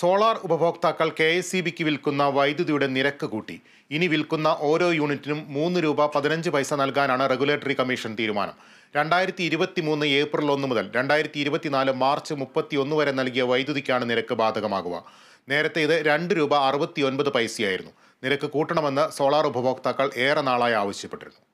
solar ഉപഭോക്താക്കൾ K S C ബിക്ക് വിൽക്കുന്ന വൈദ്യുതിയുടെ നിരക്ക് കൂട്ടി ഇനി വിൽക്കുന്ന ഓരോ യൂണിറ്റിനും മൂന്ന് രൂപ പതിനഞ്ച് പൈസ നൽകാനാണ് റെഗുലേറ്ററി കമ്മീഷൻ തീരുമാനം രണ്ടായിരത്തി ഇരുപത്തി മൂന്ന് ഏപ്രിൽ ഒന്ന് മുതൽ രണ്ടായിരത്തി ഇരുപത്തിനാല് മാർച്ച് ഒന്ന് വരെ നൽകിയ വൈദ്യുതിക്കാണ് നിരക്ക് ബാധകമാകുക നേരത്തെ ഇത് രണ്ട് രൂപ ഒൻപത് പൈസയായിരുന്നു നിരക്ക് കൂട്ടണമെന്ന് സോളാർ ഉപഭോക്താക്കൾ ഏറെ നാളായി ആവശ്യപ്പെട്ടിരുന്നു